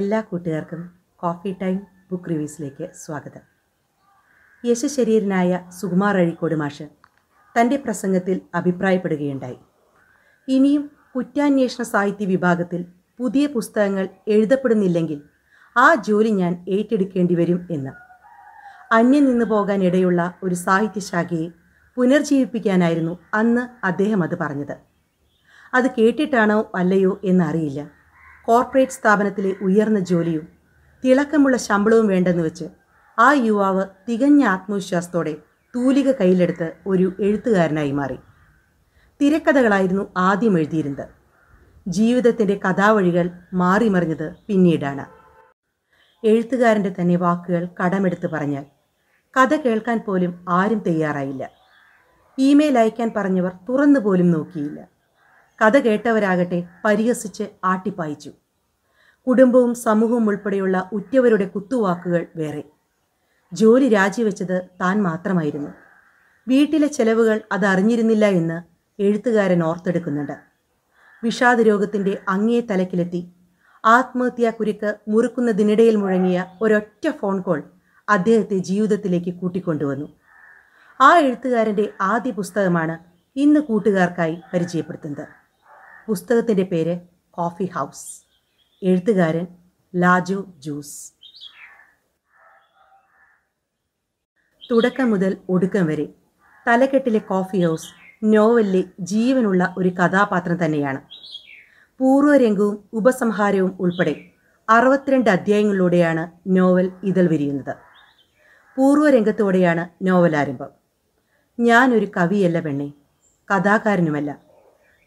എല്ലാ കൂട്ടുകാർക്കും coffee time book റിവ്യൂസിലേക്ക് സ്വാഗതം യശശരീരനായ സുകുമാർ അഴിക്കോട് മാഷ് തൻ്റെ പ്രസംഗത്തിൽ അഭിപ്രായപ്പെടുകയുണ്ടായി ഇനിയും കുറ്റാന്വേഷണ സാഹിത്യ വിഭാഗത്തിൽ പുതിയ പുസ്തകങ്ങൾ എഴുതപ്പെടുന്നില്ലെങ്കിൽ ആ ജോലി ഞാൻ ഏറ്റെടുക്കേണ്ടി വരും എന്ന് അന്യം നിന്നു പോകാനിടയുള്ള ഇടയുള്ള ഒരു സാഹിത്യശാഖയെ പുനർജീവിപ്പിക്കാനായിരുന്നു അന്ന് അദ്ദേഹം അത് പറഞ്ഞത് അത് കേട്ടിട്ടാണോ അല്ലയോ എന്നറിയില്ല കോർപ്പറേറ്റ് സ്ഥാപനത്തിലെ ഉയർന്ന ജോലിയും തിളക്കമുള്ള ശമ്പളവും വേണ്ടെന്ന് വെച്ച് ആ യുവാവ് തികഞ്ഞ ആത്മവിശ്വാസത്തോടെ തൂലിക കയ്യിലെടുത്ത് ഒരു എഴുത്തുകാരനായി മാറി തിരക്കഥകളായിരുന്നു ആദ്യം എഴുതിയിരുന്നത് ജീവിതത്തിൻ്റെ കഥാവഴികൾ മാറിമറിഞ്ഞത് പിന്നീടാണ് എഴുത്തുകാരൻ്റെ തന്നെ വാക്കുകൾ കടമെടുത്ത് പറഞ്ഞാൽ കഥ കേൾക്കാൻ പോലും ആരും തയ്യാറായില്ല ഇമെയിൽ അയക്കാൻ പറഞ്ഞവർ തുറന്നു പോലും നോക്കിയില്ല കഥ കേട്ടവരാകട്ടെ പരിഹസിച്ച് ആട്ടിപ്പായിച്ചു കുടുംബവും സമൂഹവും ഉൾപ്പെടെയുള്ള ഉറ്റവരുടെ കുത്തുവാക്കുകൾ വേറെ ജോലി രാജിവെച്ചത് താൻ മാത്രമായിരുന്നു വീട്ടിലെ ചെലവുകൾ അതറിഞ്ഞിരുന്നില്ല എന്ന് എഴുത്തുകാരൻ ഓർത്തെടുക്കുന്നുണ്ട് വിഷാദ രോഗത്തിൻ്റെ അങ്ങേ തലക്കിലെത്തി ആത്മഹത്യാ കുരുക്ക് മുറുക്കുന്നതിനിടയിൽ മുഴങ്ങിയ ഒരൊറ്റ ഫോൺ കോൾ അദ്ദേഹത്തെ ജീവിതത്തിലേക്ക് കൂട്ടിക്കൊണ്ടുവന്നു ആ എഴുത്തുകാരൻ്റെ ആദ്യ പുസ്തകമാണ് ഇന്ന് കൂട്ടുകാർക്കായി പരിചയപ്പെടുത്തുന്നത് പുസ്തകത്തിൻ്റെ പേര് കോഫി ഹൗസ് എഴുത്തുകാരൻ ലാജു ജൂസ് തുടക്കം മുതൽ ഒടുക്കം വരെ തലക്കെട്ടിലെ കോഫി ഹൗസ് നോവലിലെ ജീവനുള്ള ഒരു കഥാപാത്രം തന്നെയാണ് പൂർവരംഗവും ഉപസംഹാരവും ഉൾപ്പെടെ അറുപത്തിരണ്ട് അധ്യായങ്ങളിലൂടെയാണ് നോവൽ ഇതൾ വിരിയുന്നത് പൂർവരംഗത്തോടെയാണ് നോവൽ ആരംഭം ഞാനൊരു കവിയല്ല പെണ്ണെ കഥാകാരനുമല്ല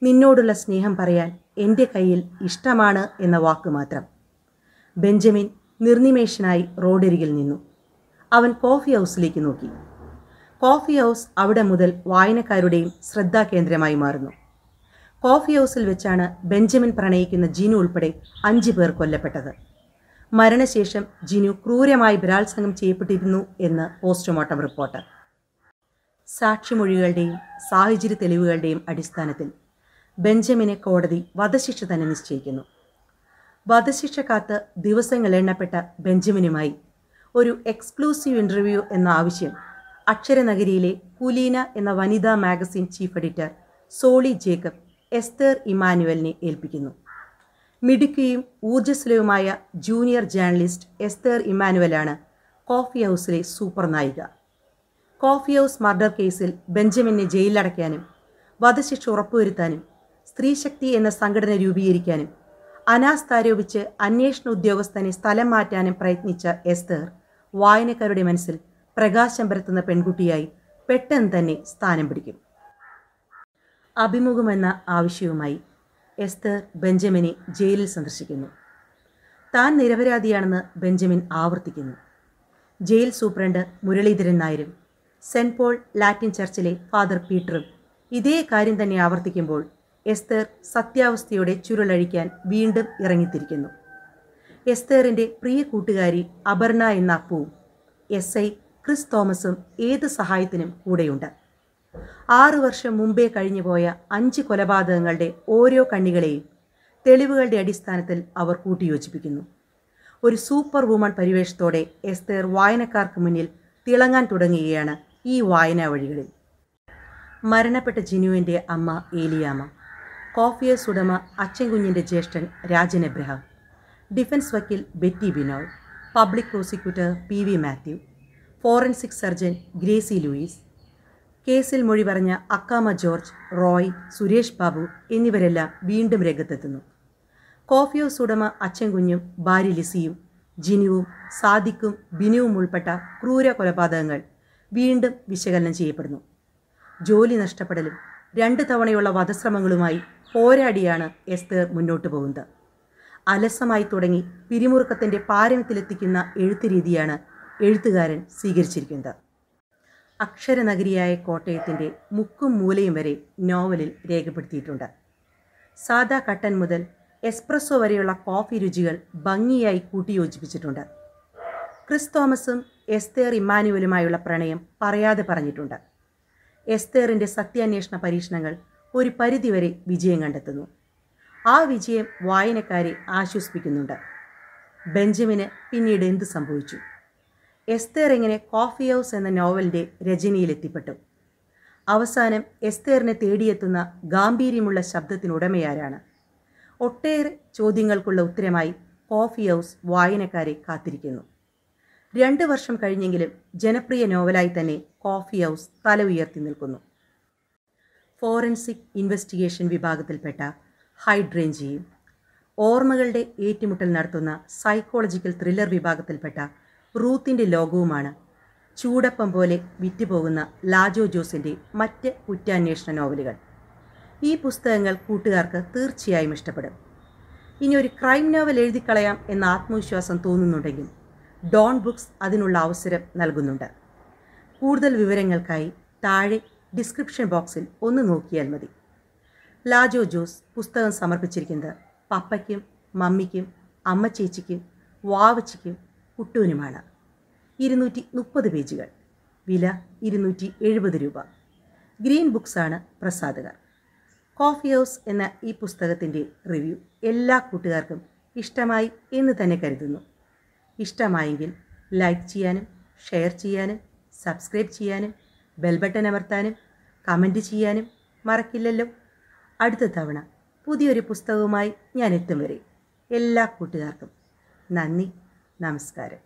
നിന്നോടുള്ള സ്നേഹം പറയാൻ എൻ്റെ കയ്യിൽ ഇഷ്ടമാണ് എന്ന വാക്ക് മാത്രം ബെഞ്ചമിൻ നിർനിമേഷനായി റോഡരികിൽ നിന്നു അവൻ കോഫി ഹൗസിലേക്ക് നോക്കി കോഫി ഹൗസ് അവിടെ മുതൽ വായനക്കാരുടെയും ശ്രദ്ധാകേന്ദ്രമായി മാറുന്നു കോഫി ഹൗസിൽ വെച്ചാണ് ബെഞ്ചമിൻ പ്രണയിക്കുന്ന ജിനു ഉൾപ്പെടെ അഞ്ച് പേർ കൊല്ലപ്പെട്ടത് മരണശേഷം ജിനു ക്രൂരമായി ബലാത്സംഗം ചെയ്യപ്പെട്ടിരുന്നു എന്ന് പോസ്റ്റ്മോർട്ടം റിപ്പോർട്ട് സാക്ഷിമൊഴികളുടെയും സാഹചര്യ തെളിവുകളുടെയും അടിസ്ഥാനത്തിൽ ബെഞ്ചമിനെ കോടതി വധശിക്ഷ തന്നെ നിശ്ചയിക്കുന്നു വധശിക്ഷ കാത്ത് ദിവസങ്ങൾ എണ്ണപ്പെട്ട ബെഞ്ചമിനുമായി ഒരു എക്സ്ക്ലൂസീവ് ഇൻ്റർവ്യൂ എന്ന ആവശ്യം അക്ഷരനഗരിയിലെ കുലീന എന്ന വനിതാ magazine chief editor Soly Jacob Esther ഇമാനുവലിനെ ഏൽപ്പിക്കുന്നു മിടുക്കിയും ഊർജ്ജസ്വലവുമായ ജൂനിയർ ജേർണലിസ്റ്റ് എസ്തേർ ഇമാനുവലാണ് കോഫി ഹൗസിലെ സൂപ്പർ നായിക കോഫി ഹൗസ് മർഡർ കേസിൽ ബെഞ്ചമിനെ ജയിലിലടയ്ക്കാനും വധശിക്ഷ ഉറപ്പുവരുത്താനും സ്ത്രീശക്തി എന്ന സംഘടന രൂപീകരിക്കാനും അനാസ്ഥാരോപിച്ച് അന്വേഷണ ഉദ്യോഗസ്ഥനെ സ്ഥലം മാറ്റാനും പ്രയത്നിച്ച എസ്തർ വായനക്കാരുടെ മനസ്സിൽ പ്രകാശം പരത്തുന്ന പെൺകുട്ടിയായി പെട്ടെന്ന് തന്നെ സ്ഥാനം പിടിക്കും അഭിമുഖമെന്ന ആവശ്യവുമായി എസ്തർ ബെഞ്ചമിനെ ജയിലിൽ സന്ദർശിക്കുന്നു താൻ നിരപരാധിയാണെന്ന് ബെഞ്ചമിൻ ആവർത്തിക്കുന്നു ജയിൽ സൂപ്രണ്ട് മുരളീധരൻ നായരും സെൻറ്റ് പോൾ ലാറ്റിൻ ചർച്ചിലെ ഫാദർ പീറ്ററും ഇതേ കാര്യം തന്നെ ആവർത്തിക്കുമ്പോൾ എസ്തേർ സത്യാവസ്ഥയുടെ ചുരുളഴിക്കാൻ വീണ്ടും ഇറങ്ങിത്തിരിക്കുന്നു എസ്തേറിൻ്റെ പ്രിയ കൂട്ടുകാരി അപർണ എന്ന അപ്പുവും എസ് ഐ ക്രിസ് തോമസും ഏത് സഹായത്തിനും കൂടെയുണ്ട് ആറു വർഷം മുമ്പേ പോയ അഞ്ച് കൊലപാതകങ്ങളുടെ ഓരോ കണ്ണികളെയും തെളിവുകളുടെ അടിസ്ഥാനത്തിൽ അവർ കൂട്ടിയോജിപ്പിക്കുന്നു ഒരു സൂപ്പർ വുമൺ പരിവേഷത്തോടെ എസ്തേർ വായനക്കാർക്ക് മുന്നിൽ തിളങ്ങാൻ തുടങ്ങുകയാണ് ഈ വായനാ വഴികളിൽ മരണപ്പെട്ട ജിനുവിൻ്റെ അമ്മ ഏലിയാമ്മ കോഫിയേഴ്സ് ഉടമ അച്ചൻകുഞ്ഞിൻ്റെ ജ്യേഷ്ഠൻ രാജൻ എബ്രഹാം ഡിഫൻസ് വക്കീൽ Betty Binoy public prosecutor P V Mathew forensic surgeon Gracy Louis കേസിൽ മൊഴി പറഞ്ഞ അക്കാമ ജോർജ് റോയ് സുരേഷ് ബാബു എന്നിവരെല്ലാം വീണ്ടും രംഗത്തെത്തുന്നു കോഫി ഹൗസ് ഉടമ അച്ഛൻകുഞ്ഞും ഭാര്യ ലിസിയും ജിനുവും സാദിക്കും ബിനുവും ഉൾപ്പെട്ട ക്രൂര കൊലപാതകങ്ങൾ വീണ്ടും വിശകലനം ചെയ്യപ്പെടുന്നു ജോലി നഷ്ടപ്പെടലും രണ്ട് തവണയുള്ള വധശ്രമങ്ങളുമായി പോരാടിയാണ് എസ്തേർ മുന്നോട്ട് പോകുന്നത് അലസമായി തുടങ്ങി പിരിമുറുക്കത്തിൻ്റെ പാരമ്യത്തിലെത്തിക്കുന്ന എഴുത്ത് രീതിയാണ് എഴുത്തുകാരൻ സ്വീകരിച്ചിരിക്കുന്നത് അക്ഷരനഗരിയായ കോട്ടയത്തിൻ്റെ മുക്കും മൂലയും വരെ നോവലിൽ രേഖപ്പെടുത്തിയിട്ടുണ്ട് സാദാ കട്ടൻ മുതൽ എസ്പ്രസോ വരെയുള്ള കോഫി രുചികൾ ഭംഗിയായി കൂട്ടിയോജിപ്പിച്ചിട്ടുണ്ട് ക്രിസ് തോമസും എസ്തേർ ഇമ്മാനുവലുമായുള്ള പ്രണയം പറയാതെ പറഞ്ഞിട്ടുണ്ട് എസ്തേറിൻ്റെ സത്യാന്വേഷണ പരീക്ഷണങ്ങൾ ഒരു പരിധിവരെ വിജയം കണ്ടെത്തുന്നു ആ വിജയം വായനക്കാരെ ആശ്വസിപ്പിക്കുന്നുണ്ട് ബെഞ്ചമിന് പിന്നീട് എന്ത് സംഭവിച്ചു എസ്തേർ എങ്ങനെ കോഫി ഹൗസ് എന്ന നോവലിൻ്റെ രചനയിലെത്തിപ്പെട്ടു അവസാനം എസ്തേറിനെ തേടിയെത്തുന്ന ഗാംഭീര്യമുള്ള ശബ്ദത്തിനുടമയാരാണ് ഒട്ടേറെ ചോദ്യങ്ങൾക്കുള്ള ഉത്തരമായി കോഫി ഹൗസ് വായനക്കാരെ കാത്തിരിക്കുന്നു രണ്ട് വർഷം കഴിഞ്ഞെങ്കിലും ജനപ്രിയ നോവലായി തന്നെ കോഫി ഹൗസ് തല ഉയർത്തി നിൽക്കുന്നു ഫോറൻസിക് ഇൻവെസ്റ്റിഗേഷൻ വിഭാഗത്തിൽപ്പെട്ട ഹൈഡ്രേഞ്ചിയും ഓർമ്മകളുടെ ഏറ്റുമുട്ടൽ നടത്തുന്ന സൈക്കോളജിക്കൽ ത്രില്ലർ വിഭാഗത്തിൽപ്പെട്ട റൂത്തിൻ്റെ ലോകവുമാണ് ചൂടപ്പം പോലെ വിറ്റുപോകുന്ന ലാജോ ജോസിൻ്റെ മറ്റ് കുറ്റാന്വേഷണ നോവലുകൾ ഈ പുസ്തകങ്ങൾ കൂട്ടുകാർക്ക് തീർച്ചയായും ഇഷ്ടപ്പെടും ഇനി ഒരു ക്രൈം നോവൽ എഴുതിക്കളയാം എന്ന ആത്മവിശ്വാസം തോന്നുന്നുണ്ടെങ്കിൽ ഡോൺ ബുക്സ് അതിനുള്ള അവസരം നൽകുന്നുണ്ട് കൂടുതൽ വിവരങ്ങൾക്കായി താഴെ ഡിസ്ക്രിപ്ഷൻ ബോക്സിൽ ഒന്ന് നോക്കിയാൽ മതി ലാജോ ജോസ് പുസ്തകം സമർപ്പിച്ചിരിക്കുന്നത് പപ്പയ്ക്കും മമ്മിക്കും അമ്മച്ചേച്ചിക്കും വാവച്ചിക്കും കുട്ടൂനുമാണ് ഇരുന്നൂറ്റി മുപ്പത് പേജുകൾ വില ഇരുന്നൂറ്റി എഴുപത് രൂപ ഗ്രീൻ ബുക്സാണ് പ്രസാദകർ കോഫി ഹൗസ് എന്ന ഈ പുസ്തകത്തിൻ്റെ റിവ്യൂ എല്ലാ കൂട്ടുകാർക്കും ഇഷ്ടമായി എന്ന് തന്നെ കരുതുന്നു ഇഷ്ടമായെങ്കിൽ ലൈക്ക് ചെയ്യാനും ഷെയർ ചെയ്യാനും സബ്സ്ക്രൈബ് ചെയ്യാനും ബെൽ ബട്ടൺ അമർത്താനും കമൻറ്റ് ചെയ്യാനും മറക്കില്ലല്ലോ അടുത്ത തവണ പുതിയൊരു പുസ്തകവുമായി ഞാൻ എത്തും വരെ എല്ലാ കൂട്ടുകാർക്കും നന്ദി നമസ്കാരം